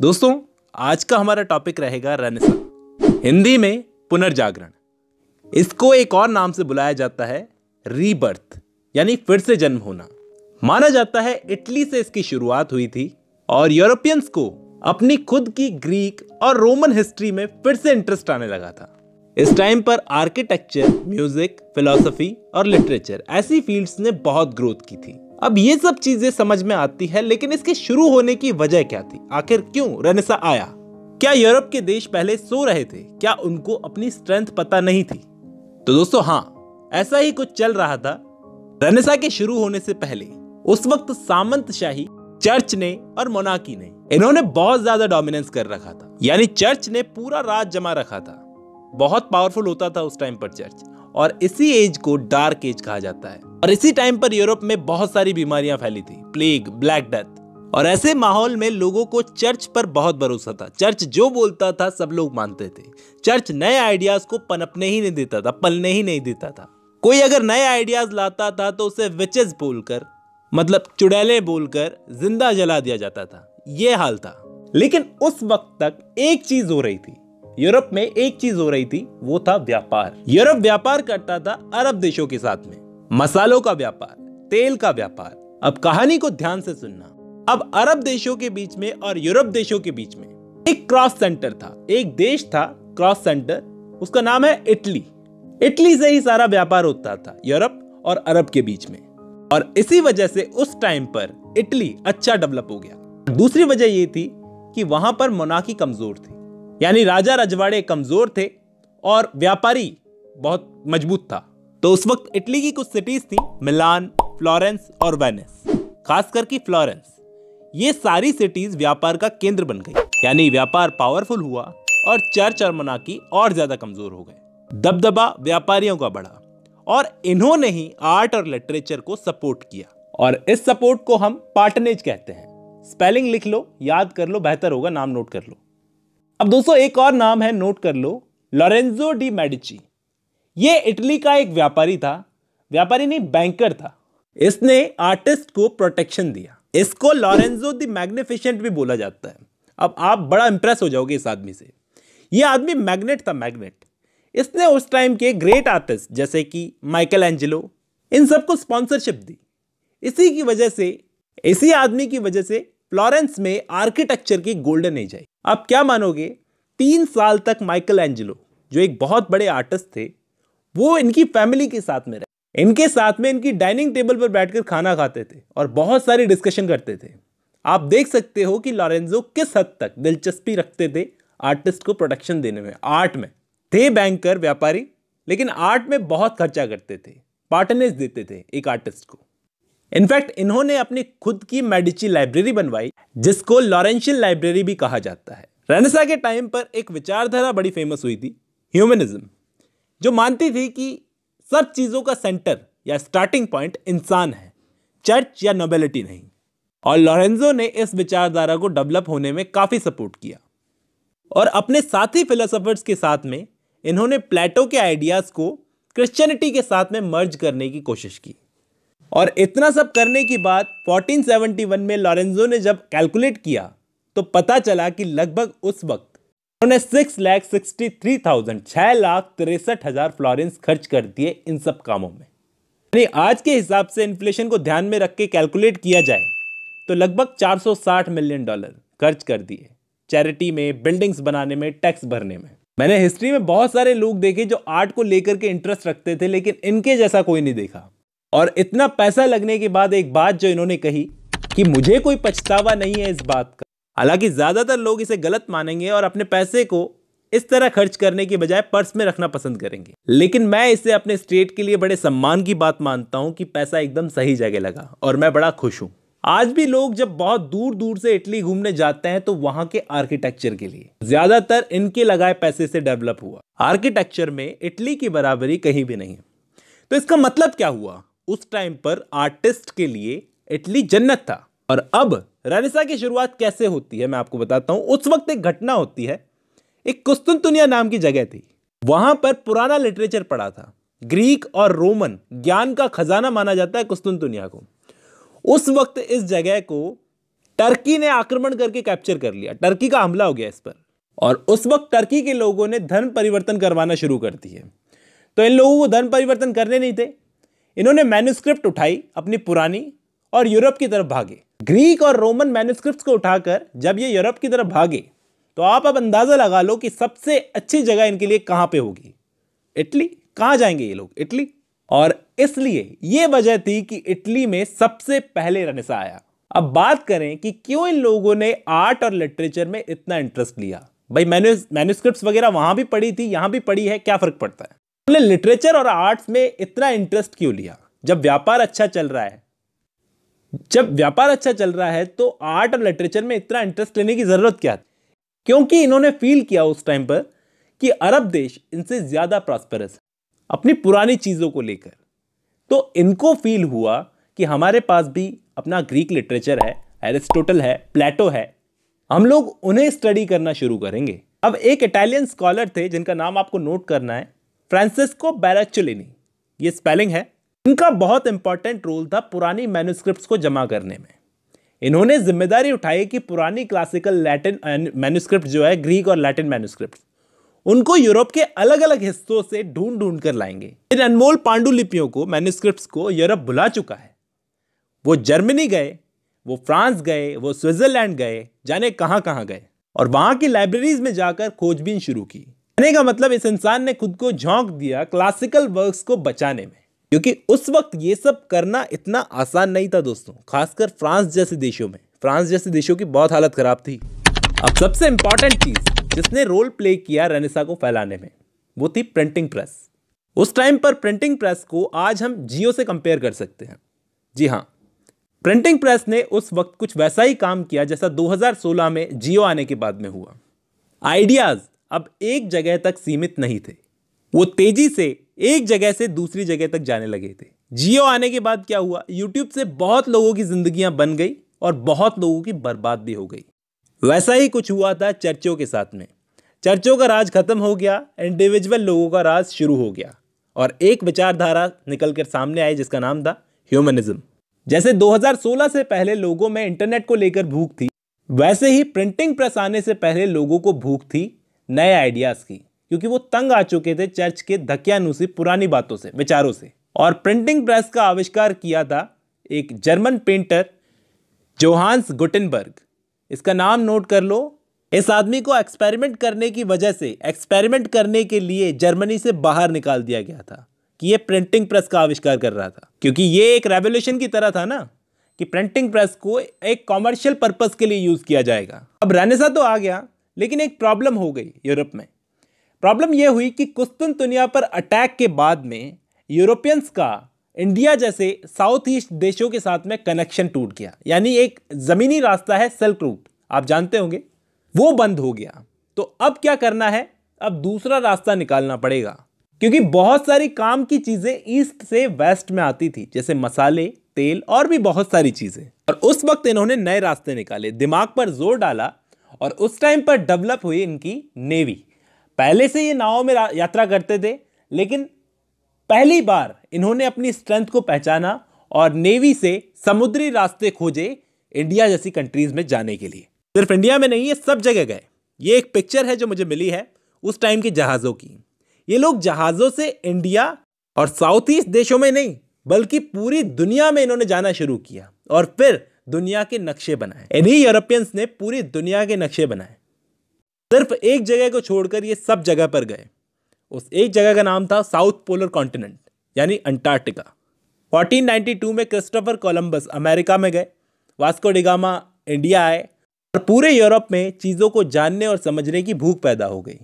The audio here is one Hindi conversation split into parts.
दोस्तों आज का हमारा टॉपिक रहेगा रनसा हिंदी में पुनर्जागरण इसको एक और नाम से बुलाया जाता है रीबर्थ यानी फिर से जन्म होना माना जाता है इटली से इसकी शुरुआत हुई थी और यूरोपियंस को अपनी खुद की ग्रीक और रोमन हिस्ट्री में फिर से इंटरेस्ट आने लगा था इस टाइम पर आर्किटेक्चर म्यूजिक फिलोसफी और लिटरेचर ऐसी फील्ड्स ने बहुत ग्रोथ की थी अब ये सब चीजें समझ में आती है लेकिन इसके शुरू होने की वजह क्या थी आखिर क्यों रेनेसा आया क्या यूरोप के देश पहले सो रहे थे क्या उनको अपनी स्ट्रेंथ पता नहीं थी तो दोस्तों हाँ ऐसा ही कुछ चल रहा था रेनेसा के शुरू होने से पहले उस वक्त सामंत शाही चर्च ने और मोनाकी ने इन्होंने बहुत ज्यादा डोमिनेंस कर रखा था यानी चर्च ने पूरा राज जमा रखा था बहुत पावरफुल होता था उस टाइम पर चर्च और इसी एज को डार्क एज कहा जाता है और इसी टाइम पर यूरोप में बहुत सारी बीमारियां फैली थी प्लेग ब्लैक डेथ और ऐसे माहौल में लोगों को चर्च पर बहुत भरोसा था चर्च जो बोलता था सब लोग मानते थे चर्च नए आइडियाज को पनपने ही नहीं देता था पलने ही नहीं देता था कोई अगर नए आइडियाज लाता था तो उसे विचेस बोलकर मतलब चुड़ैले बोलकर जिंदा जला दिया जाता था यह हाल था लेकिन उस वक्त तक एक चीज हो रही थी यूरोप में एक चीज हो रही थी वो था व्यापार यूरोप व्यापार करता था अरब देशों के साथ में मसालों का व्यापार तेल का व्यापार अब कहानी को ध्यान से सुनना अब अरब देशों के बीच में और यूरोप देशों के बीच में एक क्रॉस सेंटर था एक देश था क्रॉस सेंटर उसका नाम है इटली इटली से ही सारा व्यापार होता था यूरोप और अरब के बीच में और इसी वजह से उस टाइम पर इटली अच्छा डेवलप हो गया दूसरी वजह यह थी कि वहां पर मोनाकी कमजोर थी यानी राजा रजवाड़े कमजोर थे और व्यापारी बहुत मजबूत था तो उस वक्त इटली की कुछ सिटीज थी मिलान फ्लोरेंस और वेनिस खासकर की फ्लोरेंस ये सारी सिटीज व्यापार का केंद्र बन गई यानी व्यापार पावरफुल हुआ और चर्च और मनाकी और ज्यादा कमजोर हो गए दबदबा व्यापारियों का बढ़ा और इन्होंने ही आर्ट और लिटरेचर को सपोर्ट किया और इस सपोर्ट को हम पार्टनेज कहते हैं स्पेलिंग लिख लो याद कर लो बेहतर होगा नाम नोट कर लो अब दोस्तों एक और नाम है नोट कर लो लॉरेंजो डी मेडिची ये इटली का एक व्यापारी था व्यापारी नहीं बैंकर था इसने आर्टिस्ट को प्रोटेक्शन दिया इसको लॉरेंजो द मैग्निफिशेंट भी बोला जाता है अब आप बड़ा इंप्रेस हो जाओगे इस आदमी से यह आदमी मैग्नेट था मैग्नेट इसने उस टाइम के ग्रेट आर्टिस्ट जैसे कि माइकल एंजेलो इन सबको स्पॉन्सरशिप दी इसी की वजह से इसी आदमी की वजह से फ्लोरेंस में आर्किटेक्चर की गोल्डन एज आई आप क्या मानोगे तीन साल तक माइकल एंजेलो जो एक बहुत बड़े आर्टिस्ट थे वो इनकी फैमिली के साथ में रहे इनके साथ में इनकी डाइनिंग टेबल पर बैठकर खाना खाते थे और बहुत सारी डिस्कशन करते थे आप देख सकते हो कि लॉरेंजो किस हद तक दिलचस्पी रखते थे आर्टिस्ट को प्रोडक्शन देने में आर्ट में थे बैंकर व्यापारी लेकिन आर्ट में बहुत खर्चा करते थे पार्टनर्स देते थे एक आर्टिस्ट को इनफैक्ट इन्होंने अपनी खुद की मेडिची लाइब्रेरी बनवाई जिसको लॉरेंशियल लाइब्रेरी भी कहा जाता है रेनेसा के टाइम पर एक विचारधारा बड़ी फेमस हुई थी ह्यूमनिज्म जो मानती थी कि सब चीज़ों का सेंटर या स्टार्टिंग पॉइंट इंसान है चर्च या नोबेलिटी नहीं और लॉरेंजो ने इस विचारधारा को डेवलप होने में काफ़ी सपोर्ट किया और अपने साथी फिलोसफर्स के साथ में इन्होंने प्लेटो के आइडियाज़ को क्रिश्चियनिटी के साथ में मर्ज करने की कोशिश की और इतना सब करने के बाद 1471 में लॉरेंजो ने जब कैलकुलेट किया तो पता चला कि लगभग उस वक्त उन्होंने six lakh sixty three thousand छः लाख तिरसठ हज़ार फ्लोरेंस खर्च कर दिए इन सब कामों में यानी आज के हिसाब से इन्फ्लेशन को ध्यान में रख के कैलकुलेट किया जाए तो लगभग 460 मिलियन डॉलर खर्च कर दिए चैरिटी में बिल्डिंग्स बनाने में टैक्स भरने में मैंने हिस्ट्री में बहुत सारे लोग देखे जो आर्ट को लेकर के इंटरेस्ट रखते थे लेकिन इनके जैसा कोई नहीं देखा और इतना पैसा लगने के बाद एक बात जो इन्होंने कही कि मुझे कोई पछतावा नहीं है इस बात का हालांकि ज़्यादातर लोग इसे गलत मानेंगे और अपने पैसे को इस तरह खर्च करने के बजाय पर्स में रखना पसंद करेंगे लेकिन मैं इसे अपने स्टेट के लिए बड़े सम्मान की बात मानता हूँ कि पैसा एकदम सही जगह लगा और मैं बड़ा खुश हूँ आज भी लोग जब बहुत दूर दूर से इटली घूमने जाते हैं तो वहां के आर्किटेक्चर के लिए ज्यादातर इनके लगाए पैसे से डेवलप हुआ आर्किटेक्चर में इटली की बराबरी कहीं भी नहीं है तो इसका मतलब क्या हुआ उस टाइम पर आर्टिस्ट के लिए इटली जन्नत था और अब रनिसा की शुरुआत कैसे होती है मैं आपको बताता हूं उस वक्त एक घटना होती है एक कुस्तुनतुनिया नाम की जगह थी वहां पर पुराना लिटरेचर पड़ा था ग्रीक और रोमन ज्ञान का खजाना माना जाता है कुस्तुनतुनिया को उस वक्त इस जगह को टर्की ने आक्रमण करके कैप्चर कर लिया टर्की का हमला हो गया इस पर और उस वक्त टर्की के लोगों ने धर्म परिवर्तन करवाना शुरू कर दिए तो इन लोगों को धर्म परिवर्तन करने नहीं थे इन्होंने मैन्यूस्क्रिप्ट उठाई अपनी पुरानी और यूरोप की तरफ भागे ग्रीक और रोमन मैन्यूस्क्रिप्ट को उठाकर जब ये यूरोप की तरफ भागे तो आप अब अंदाज़ा लगा लो कि सबसे अच्छी जगह इनके लिए कहां पे होगी इटली कहां जाएंगे ये लोग इटली और इसलिए ये वजह थी कि इटली में सबसे पहले रनसा आया अब बात करें कि क्यों इन लोगों ने आर्ट और लिटरेचर में इतना इंटरेस्ट लिया भाई मैन्यूस्क्रिप्ट वगैरह वहां भी पढ़ी थी यहां भी पढ़ी है क्या फ़र्क पड़ता है लिटरेचर और आर्ट्स में इतना इंटरेस्ट क्यों लिया जब व्यापार अच्छा चल रहा है जब व्यापार अच्छा चल रहा है तो आर्ट और लिटरेचर में इतना इंटरेस्ट लेने की ज़रूरत क्या है क्योंकि इन्होंने फील किया उस टाइम पर कि अरब देश इनसे ज़्यादा प्रॉस्परस है अपनी पुरानी चीज़ों को लेकर तो इनको फील हुआ कि हमारे पास भी अपना ग्रीक लिटरेचर है एरिस्टोटल है प्लेटो है हम लोग उन्हें स्टडी करना शुरू करेंगे अब एक इटालियन स्कॉलर थे जिनका नाम आपको नोट करना है फ्रांसिस्को बैराचुलिनी ये स्पेलिंग है इनका बहुत इंपॉर्टेंट रोल था पुरानी मैन्यूस्क्रिप्ट को जमा करने में इन्होंने जिम्मेदारी उठाई कि पुरानी क्लासिकल लैटिन मैन्यूस्क्रिप्ट जो है ग्रीक और लैटिन मैन्यूस्क्रिप्ट उनको यूरोप के अलग अलग हिस्सों से ढूंढ ढूंढ कर लाएंगे इन अनमोल पांडुलिपियों को मैन्यूस्क्रिप्ट को यूरोप भुला चुका है वो जर्मनी गए वो फ्रांस गए वो स्विट्जरलैंड गए जाने कहाँ कहाँ गए और वहाँ की लाइब्रेरीज में जाकर खोजबीन शुरू की कहने का मतलब इस इंसान ने खुद को झोंक दिया क्लासिकल वर्क्स को बचाने में क्योंकि उस वक्त ये सब करना इतना आसान नहीं था दोस्तों खासकर फ्रांस जैसे देशों में फ्रांस जैसे देशों की बहुत हालत खराब थी अब सबसे इंपॉर्टेंट चीज़ जिसने रोल प्ले किया रेनेसा को फैलाने में वो थी प्रिंटिंग प्रेस उस टाइम पर प्रिंटिंग प्रेस को आज हम जियो से कंपेयर कर सकते हैं जी हाँ प्रिंटिंग प्रेस ने उस वक्त कुछ वैसा ही काम किया जैसा 2016 में जियो आने के बाद में हुआ आइडियाज़ अब एक जगह तक सीमित नहीं थे वो तेज़ी से एक जगह से दूसरी जगह तक जाने लगे थे जियो आने के बाद क्या हुआ यूट्यूब से बहुत लोगों की जिंदगियां बन गई और बहुत लोगों की बर्बाद भी हो गई वैसा ही कुछ हुआ था चर्चों के साथ में चर्चों का राज खत्म हो गया इंडिविजुअल लोगों का राज शुरू हो गया और एक विचारधारा निकल कर सामने आई जिसका नाम था ह्यूमनिज्म जैसे 2016 से पहले लोगों में इंटरनेट को लेकर भूख थी वैसे ही प्रिंटिंग प्रेस आने से पहले लोगों को भूख थी नए आइडियाज़ की क्योंकि वो तंग आ चुके थे चर्च के धक्यानुसी पुरानी बातों से विचारों से और प्रिंटिंग प्रेस का आविष्कार किया था एक जर्मन पेंटर जोहान्स गुटनबर्ग इसका नाम नोट कर लो इस आदमी को एक्सपेरिमेंट करने की वजह से एक्सपेरिमेंट करने के लिए जर्मनी से बाहर निकाल दिया गया था कि ये प्रिंटिंग प्रेस का आविष्कार कर रहा था क्योंकि ये एक रेवोल्यूशन की तरह था ना कि प्रिंटिंग प्रेस को एक कॉमर्शियल पर्पस के लिए यूज़ किया जाएगा अब रेनेसा तो आ गया लेकिन एक प्रॉब्लम हो गई यूरोप में प्रॉब्लम यह हुई कि कुस्तुन दुनिया पर अटैक के बाद में यूरोपियंस का इंडिया जैसे साउथ ईस्ट देशों के साथ में कनेक्शन टूट गया यानी एक ज़मीनी रास्ता है सिल्क रूट आप जानते होंगे वो बंद हो गया तो अब क्या करना है अब दूसरा रास्ता निकालना पड़ेगा क्योंकि बहुत सारी काम की चीज़ें ईस्ट से वेस्ट में आती थी जैसे मसाले तेल और भी बहुत सारी चीज़ें और उस वक्त इन्होंने नए रास्ते निकाले दिमाग पर जोर डाला और उस टाइम पर डेवलप हुई इनकी नेवी पहले से ये नाव में यात्रा करते थे लेकिन पहली बार इन्होंने अपनी स्ट्रेंथ को पहचाना और नेवी से समुद्री रास्ते खोजे इंडिया जैसी कंट्रीज में जाने के लिए सिर्फ इंडिया में नहीं है सब जगह गए ये एक पिक्चर है जो मुझे मिली है उस टाइम के जहाज़ों की ये लोग जहाज़ों से इंडिया और साउथ ईस्ट देशों में नहीं बल्कि पूरी दुनिया में इन्होंने जाना शुरू किया और फिर दुनिया के नक्शे बनाए इन्हीं यूरोपियंस ने पूरी दुनिया के नक्शे बनाए सिर्फ एक जगह को छोड़कर ये सब जगह पर गए उस एक जगह का नाम था साउथ पोलर कॉन्टिनेंट यानी अंटार्कटिका 1492 में क्रिस्टोफर कोलंबस अमेरिका में गए वास्को डिगामा इंडिया आए और पूरे यूरोप में चीज़ों को जानने और समझने की भूख पैदा हो गई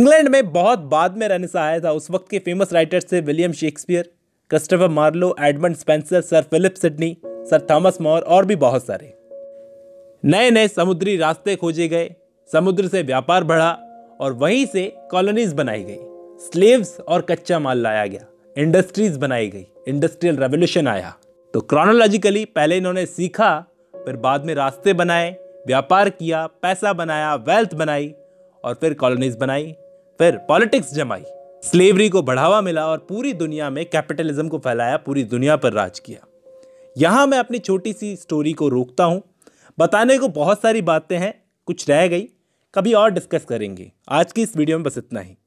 इंग्लैंड में बहुत बाद में रहने आया था उस वक्त के फेमस राइटर्स थे William Shakespeare Christopher Marlowe Edmund Spenser sir Philip Sidney sir Thomas More और भी बहुत सारे नए नए समुद्री रास्ते खोजे गए समुद्र से व्यापार बढ़ा और वहीं से कॉलोनीज बनाई गई स्लेव्स और कच्चा माल लाया गया इंडस्ट्रीज बनाई गई इंडस्ट्रियल रेवोल्यूशन आया तो क्रोनोलॉजिकली पहले इन्होंने सीखा फिर बाद में रास्ते बनाए व्यापार किया पैसा बनाया वेल्थ बनाई और फिर कॉलोनीज बनाई फिर पॉलिटिक्स जमाई स्लेवरी को बढ़ावा मिला और पूरी दुनिया में कैपिटलिज्म को फैलाया पूरी दुनिया पर राज किया यहाँ मैं अपनी छोटी सी स्टोरी को रोकता हूँ बताने को बहुत सारी बातें हैं कुछ रह गई कभी और डिस्कस करेंगे आज की इस वीडियो में बस इतना ही